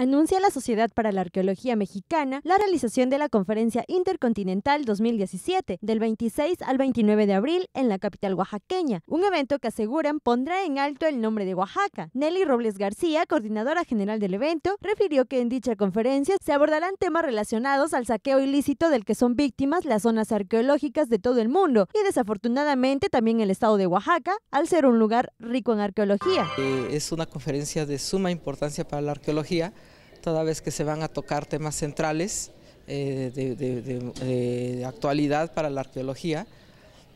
anuncia la Sociedad para la Arqueología Mexicana la realización de la Conferencia Intercontinental 2017 del 26 al 29 de abril en la capital oaxaqueña, un evento que aseguran pondrá en alto el nombre de Oaxaca. Nelly Robles García, coordinadora general del evento, refirió que en dicha conferencia se abordarán temas relacionados al saqueo ilícito del que son víctimas las zonas arqueológicas de todo el mundo y desafortunadamente también el estado de Oaxaca, al ser un lugar rico en arqueología. Eh, es una conferencia de suma importancia para la arqueología toda vez que se van a tocar temas centrales eh, de, actualidad para la arqueología.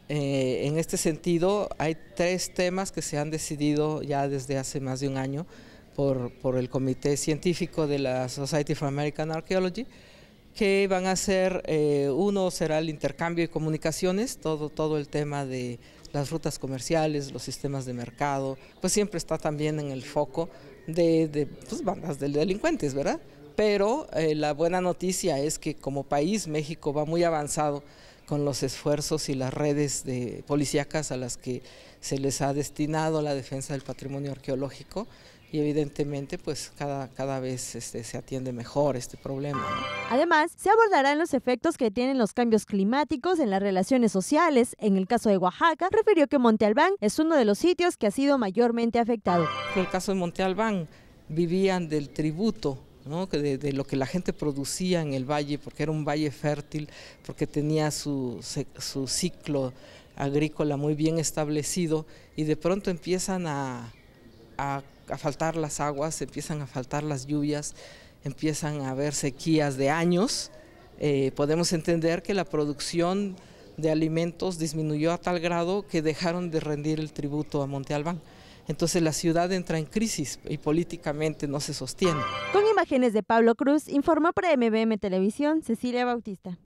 Eh, en este sentido, hay tres temas que se han decidido ya desde hace más de un año por, por el Comité Científico de la Society for American Archaeology, que van a ser, eh, uno será el intercambio de comunicaciones, todo, todo el tema de las rutas comerciales, los sistemas de mercado, pues siempre está también en el foco de, de pues, bandas de delincuentes, ¿verdad? Pero eh, la buena noticia es que como país México va muy avanzado con los esfuerzos y las redes de policíacas a las que se les ha destinado la defensa del patrimonio arqueológico y evidentemente pues cada, cada vez este, se atiende mejor este problema. Además, se abordarán los efectos que tienen los cambios climáticos en las relaciones sociales. En el caso de Oaxaca, refirió que Monte Albán es uno de los sitios que ha sido mayormente afectado. En el caso de Monte Albán, vivían del tributo ¿no? De, de, lo que la gente producía en el valle, porque era un valle fértil, porque tenía su, su ciclo agrícola muy bien establecido y de pronto empiezan a a faltar las aguas, empiezan a faltar las lluvias, empiezan a haber sequías de años, eh, podemos entender que la producción de alimentos disminuyó a tal grado que dejaron de rendir el tributo a Monte Albán. Entonces la ciudad entra en crisis y políticamente no se sostiene. Con imágenes de Pablo Cruz, informó para MBM Televisión Cecilia Bautista.